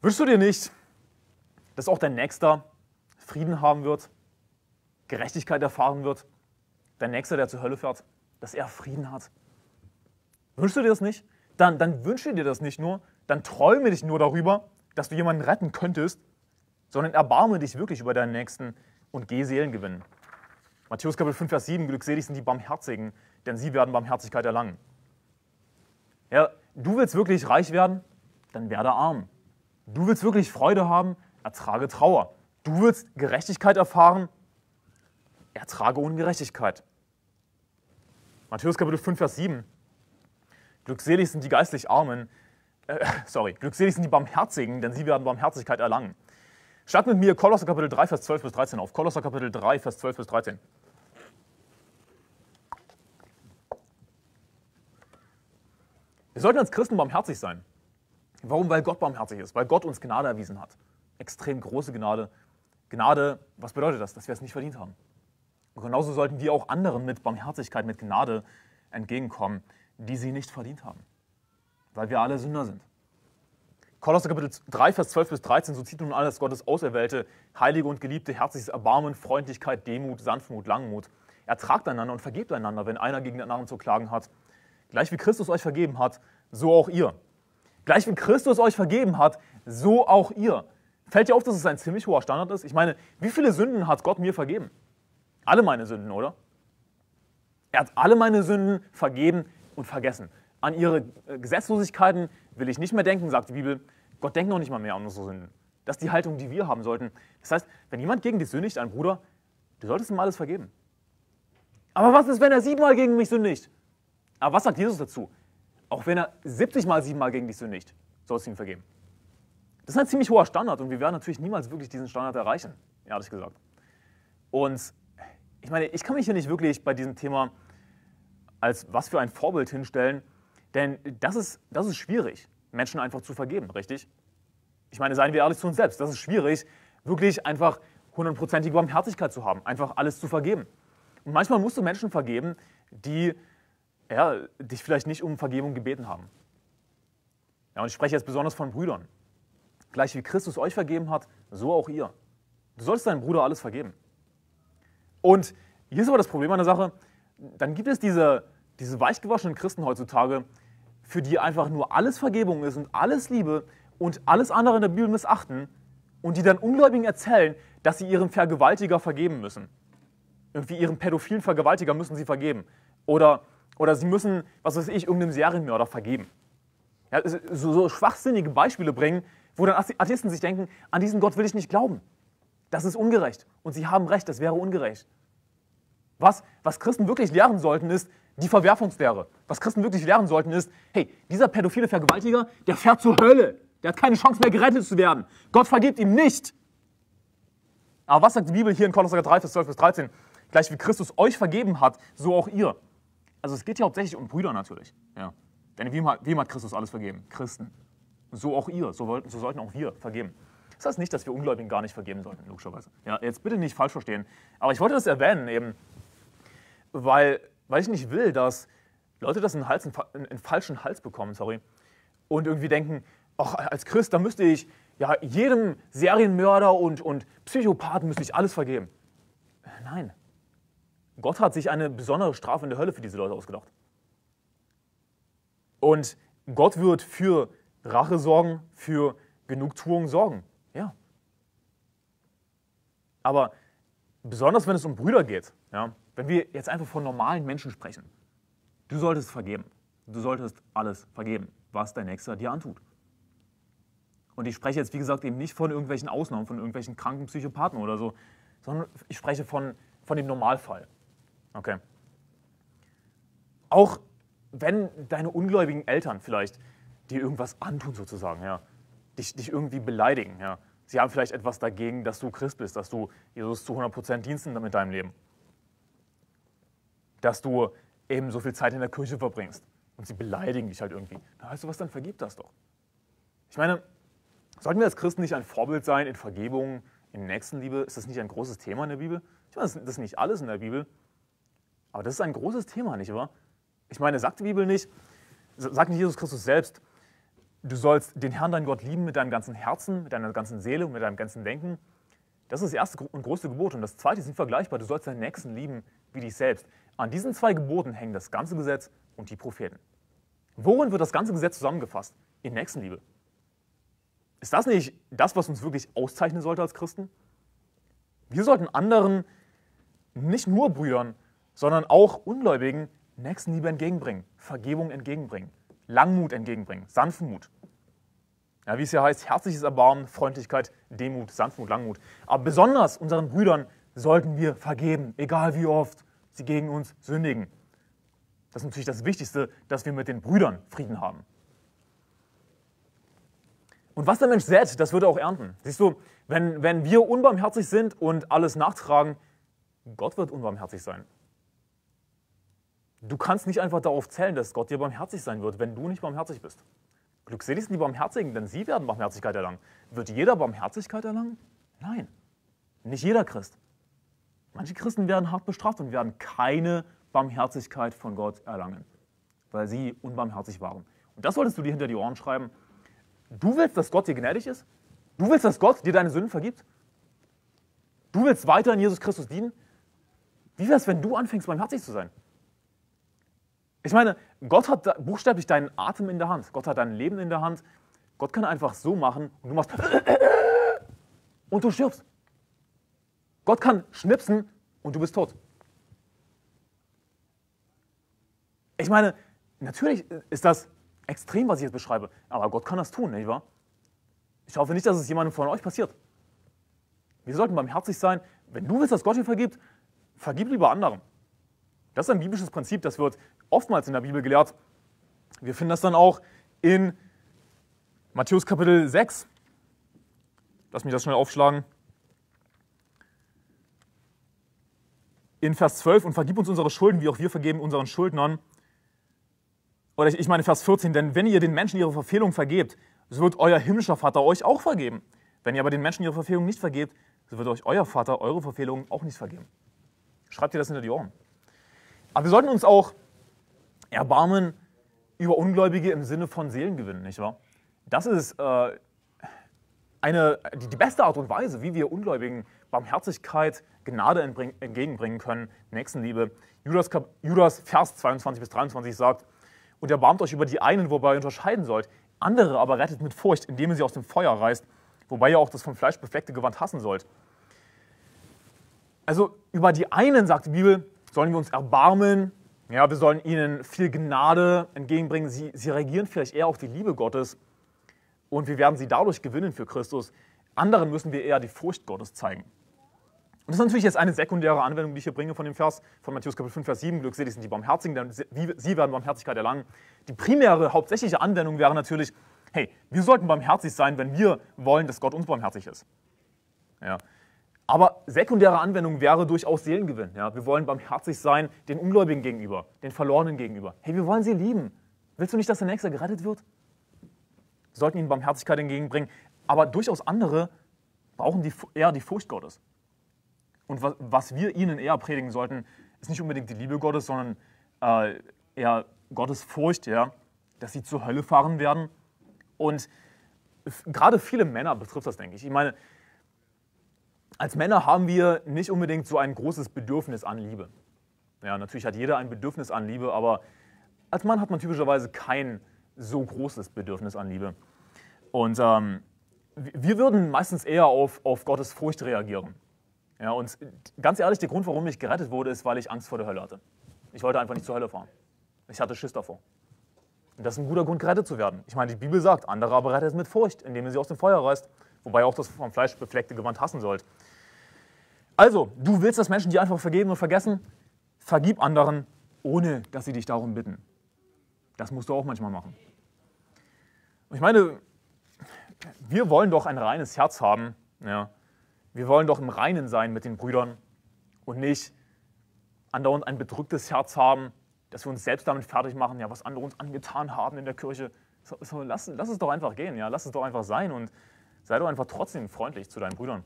Wünschst du dir nicht, dass auch dein Nächster Frieden haben wird, Gerechtigkeit erfahren wird, dein Nächster, der zur Hölle fährt, dass er Frieden hat? Wünschst du dir das nicht? Dann, dann wünsche dir das nicht nur, dann träume dich nur darüber, dass du jemanden retten könntest, sondern erbarme dich wirklich über deinen Nächsten und geh Seelen gewinnen. Matthäus Kapitel 5, Vers 7, glückselig sind die Barmherzigen, denn sie werden Barmherzigkeit erlangen. Ja, du willst wirklich reich werden, dann werde arm. Du willst wirklich Freude haben, ertrage Trauer. Du willst Gerechtigkeit erfahren, ertrage Ungerechtigkeit. Matthäus Kapitel 5, Vers 7. Glückselig sind die geistlich Armen, äh, sorry, glückselig sind die Barmherzigen, denn sie werden Barmherzigkeit erlangen. Statt mit mir Kolosser Kapitel 3, Vers 12 bis 13 auf. Kolosser Kapitel 3, Vers 12 bis 13. Wir sollten als Christen barmherzig sein. Warum? Weil Gott barmherzig ist, weil Gott uns Gnade erwiesen hat. Extrem große Gnade. Gnade, was bedeutet das? Dass wir es nicht verdient haben. Und genauso sollten wir auch anderen mit Barmherzigkeit, mit Gnade entgegenkommen, die sie nicht verdient haben. Weil wir alle Sünder sind. Kolosser Kapitel 3, Vers 12 bis 13, so zieht nun alles Gottes Auserwählte, Heilige und Geliebte, herzliches Erbarmen, Freundlichkeit, Demut, Sanftmut, Langmut. Ertragt einander und vergebt einander, wenn einer gegen den anderen zu klagen hat. Gleich wie Christus euch vergeben hat, so auch ihr. Gleich wie Christus euch vergeben hat, so auch ihr. Fällt dir auf, dass es ein ziemlich hoher Standard ist? Ich meine, wie viele Sünden hat Gott mir vergeben? Alle meine Sünden, oder? Er hat alle meine Sünden vergeben und vergessen. An ihre äh, Gesetzlosigkeiten will ich nicht mehr denken, sagt die Bibel. Gott denkt noch nicht mal mehr an unsere Sünden. Das ist die Haltung, die wir haben sollten. Das heißt, wenn jemand gegen dich sündigt, ein Bruder, du solltest ihm alles vergeben. Aber was ist, wenn er siebenmal gegen mich sündigt? Aber was sagt Jesus dazu? Auch wenn er 70 mal 7 mal gegen dich sündigt, sollst du ihm vergeben. Das ist ein ziemlich hoher Standard und wir werden natürlich niemals wirklich diesen Standard erreichen, ehrlich gesagt. Und ich meine, ich kann mich hier nicht wirklich bei diesem Thema als was für ein Vorbild hinstellen, denn das ist, das ist schwierig, Menschen einfach zu vergeben, richtig? Ich meine, seien wir ehrlich zu uns selbst, das ist schwierig, wirklich einfach hundertprozentige Barmherzigkeit zu haben, einfach alles zu vergeben. Und manchmal musst du Menschen vergeben, die ja, dich vielleicht nicht um Vergebung gebeten haben. Ja, und ich spreche jetzt besonders von Brüdern. Gleich wie Christus euch vergeben hat, so auch ihr. Du sollst deinem Bruder alles vergeben. Und hier ist aber das Problem an der Sache, dann gibt es diese, diese weichgewaschenen Christen heutzutage, für die einfach nur alles Vergebung ist und alles Liebe und alles andere in der Bibel missachten und die dann Ungläubigen erzählen, dass sie ihrem Vergewaltiger vergeben müssen. Irgendwie ihrem pädophilen Vergewaltiger müssen sie vergeben. Oder oder sie müssen, was weiß ich, irgendeinem Serienmörder vergeben. Ja, so, so schwachsinnige Beispiele bringen, wo dann Atheisten sich denken, an diesen Gott will ich nicht glauben. Das ist ungerecht. Und sie haben recht, das wäre ungerecht. Was, was Christen wirklich lehren sollten, ist die Verwerfungslehre. Was Christen wirklich lehren sollten, ist, hey, dieser pädophile Vergewaltiger, der fährt zur Hölle. Der hat keine Chance mehr, gerettet zu werden. Gott vergibt ihm nicht. Aber was sagt die Bibel hier in Kolosser 3, Vers 12 bis 13? Gleich wie Christus euch vergeben hat, so auch ihr also es geht hier hauptsächlich um Brüder natürlich. Ja. Denn wem hat, wem hat Christus alles vergeben? Christen. So auch ihr, so, wollten, so sollten auch wir vergeben. Das heißt nicht, dass wir Ungläubigen gar nicht vergeben sollten, logischerweise. Ja, jetzt bitte nicht falsch verstehen. Aber ich wollte das erwähnen eben, weil, weil ich nicht will, dass Leute das in den, Hals, in, in den falschen Hals bekommen, sorry, und irgendwie denken, ach, als Christ, da müsste ich ja jedem Serienmörder und, und Psychopathen müsste ich alles vergeben. Nein, Gott hat sich eine besondere Strafe in der Hölle für diese Leute ausgedacht. Und Gott wird für Rache sorgen, für Genugtuung sorgen. Ja. Aber besonders wenn es um Brüder geht, ja, wenn wir jetzt einfach von normalen Menschen sprechen, du solltest vergeben. Du solltest alles vergeben, was dein Nächster dir antut. Und ich spreche jetzt, wie gesagt, eben nicht von irgendwelchen Ausnahmen, von irgendwelchen kranken Psychopathen oder so, sondern ich spreche von, von dem Normalfall. Okay. Auch wenn deine ungläubigen Eltern vielleicht dir irgendwas antun, sozusagen, ja. Dich, dich irgendwie beleidigen, ja. Sie haben vielleicht etwas dagegen, dass du Christ bist, dass du Jesus zu 100% diensten mit deinem Leben. Dass du eben so viel Zeit in der Kirche verbringst und sie beleidigen dich halt irgendwie. Na, weißt du was, dann vergib das doch. Ich meine, sollten wir als Christen nicht ein Vorbild sein in Vergebung, in Nächstenliebe? Ist das nicht ein großes Thema in der Bibel? Ich meine, das ist nicht alles in der Bibel, aber das ist ein großes Thema, nicht wahr? Ich meine, sagt die Bibel nicht, sagt nicht Jesus Christus selbst, du sollst den Herrn, dein Gott, lieben mit deinem ganzen Herzen, mit deiner ganzen Seele und mit deinem ganzen Denken. Das ist das erste und größte Gebot. Und das zweite sind vergleichbar, du sollst deinen Nächsten lieben wie dich selbst. An diesen zwei Geboten hängen das ganze Gesetz und die Propheten. Worin wird das ganze Gesetz zusammengefasst? In Nächstenliebe. Ist das nicht das, was uns wirklich auszeichnen sollte als Christen? Wir sollten anderen, nicht nur Brüdern, sondern auch Ungläubigen Nächstenliebe entgegenbringen, Vergebung entgegenbringen, Langmut entgegenbringen, Sanftmut. Ja, wie es ja heißt, herzliches Erbarmen, Freundlichkeit, Demut, Sanftmut, Langmut. Aber besonders unseren Brüdern sollten wir vergeben, egal wie oft sie gegen uns sündigen. Das ist natürlich das Wichtigste, dass wir mit den Brüdern Frieden haben. Und was der Mensch sät, das wird er auch ernten. Siehst du, wenn, wenn wir unbarmherzig sind und alles nachtragen, Gott wird unbarmherzig sein. Du kannst nicht einfach darauf zählen, dass Gott dir barmherzig sein wird, wenn du nicht barmherzig bist. Glückselig sind die Barmherzigen, denn sie werden Barmherzigkeit erlangen. Wird jeder Barmherzigkeit erlangen? Nein, nicht jeder Christ. Manche Christen werden hart bestraft und werden keine Barmherzigkeit von Gott erlangen, weil sie unbarmherzig waren. Und das solltest du dir hinter die Ohren schreiben. Du willst, dass Gott dir gnädig ist? Du willst, dass Gott dir deine Sünden vergibt? Du willst weiter in Jesus Christus dienen? Wie wäre es, wenn du anfängst, barmherzig zu sein? Ich meine, Gott hat buchstäblich deinen Atem in der Hand. Gott hat dein Leben in der Hand. Gott kann einfach so machen und du machst und du stirbst. Gott kann schnipsen und du bist tot. Ich meine, natürlich ist das extrem, was ich jetzt beschreibe, aber Gott kann das tun, nicht wahr? Ich hoffe nicht, dass es jemandem von euch passiert. Wir sollten barmherzig sein. Wenn du willst, dass Gott dir vergibt, vergib lieber anderen. Das ist ein biblisches Prinzip, das wird oftmals in der Bibel gelehrt. Wir finden das dann auch in Matthäus Kapitel 6. Lass mich das schnell aufschlagen. In Vers 12, und vergib uns unsere Schulden, wie auch wir vergeben unseren Schuldnern. Oder ich meine Vers 14, denn wenn ihr den Menschen ihre Verfehlung vergebt, so wird euer himmlischer Vater euch auch vergeben. Wenn ihr aber den Menschen ihre Verfehlung nicht vergebt, so wird euch euer Vater eure Verfehlungen auch nicht vergeben. Schreibt ihr das hinter die Ohren. Aber wir sollten uns auch Erbarmen über Ungläubige im Sinne von Seelengewinn, nicht wahr? Das ist äh, eine, die, die, beste Art und Weise, wie wir Ungläubigen Barmherzigkeit, Gnade entgegenbringen können, Nächstenliebe. Judas, Judas Vers 22 bis 23 sagt, und erbarmt euch über die einen, wobei ihr unterscheiden sollt, andere aber rettet mit Furcht, indem ihr sie aus dem Feuer reißt, wobei ihr auch das vom Fleisch befleckte Gewand hassen sollt. Also über die einen, sagt die Bibel, sollen wir uns erbarmen, ja, wir sollen ihnen viel Gnade entgegenbringen. Sie, sie reagieren vielleicht eher auf die Liebe Gottes und wir werden sie dadurch gewinnen für Christus. Anderen müssen wir eher die Furcht Gottes zeigen. Und das ist natürlich jetzt eine sekundäre Anwendung, die ich hier bringe von dem Vers von Matthäus Kapitel 5, Vers 7. Glückselig sind die Barmherzigen, denn sie werden Barmherzigkeit erlangen. Die primäre, hauptsächliche Anwendung wäre natürlich, hey, wir sollten barmherzig sein, wenn wir wollen, dass Gott uns barmherzig ist. Ja. Aber sekundäre Anwendung wäre durchaus Seelengewinn. Ja? Wir wollen barmherzig sein den Ungläubigen gegenüber, den Verlorenen gegenüber. Hey, wir wollen sie lieben. Willst du nicht, dass der Nächste gerettet wird? Wir sollten ihnen Barmherzigkeit entgegenbringen. Aber durchaus andere brauchen die, eher die Furcht Gottes. Und was, was, wir ihnen eher predigen sollten, ist nicht unbedingt die Liebe Gottes, sondern äh, eher Gottes Furcht, ja? dass sie zur Hölle fahren werden. Und gerade viele Männer betrifft das, denke ich. Ich meine, als Männer haben wir nicht unbedingt so ein großes Bedürfnis an Liebe. Ja, natürlich hat jeder ein Bedürfnis an Liebe, aber als Mann hat man typischerweise kein so großes Bedürfnis an Liebe. Und ähm, wir würden meistens eher auf, auf Gottes Furcht reagieren. Ja, und ganz ehrlich, der Grund, warum ich gerettet wurde, ist, weil ich Angst vor der Hölle hatte. Ich wollte einfach nicht zur Hölle fahren. Ich hatte Schiss davor. Und das ist ein guter Grund, gerettet zu werden. Ich meine, die Bibel sagt, andere aber rettet es mit Furcht, indem ihr sie aus dem Feuer reißt. Wobei ihr auch das vom Fleisch befleckte Gewand hassen sollt. Also, du willst, dass Menschen dir einfach vergeben und vergessen? Vergib anderen, ohne dass sie dich darum bitten. Das musst du auch manchmal machen. Und ich meine, wir wollen doch ein reines Herz haben. Ja. Wir wollen doch im Reinen sein mit den Brüdern und nicht andauernd ein bedrücktes Herz haben, dass wir uns selbst damit fertig machen, ja, was andere uns angetan haben in der Kirche. So, so lass, lass es doch einfach gehen, ja, lass es doch einfach sein und sei doch einfach trotzdem freundlich zu deinen Brüdern.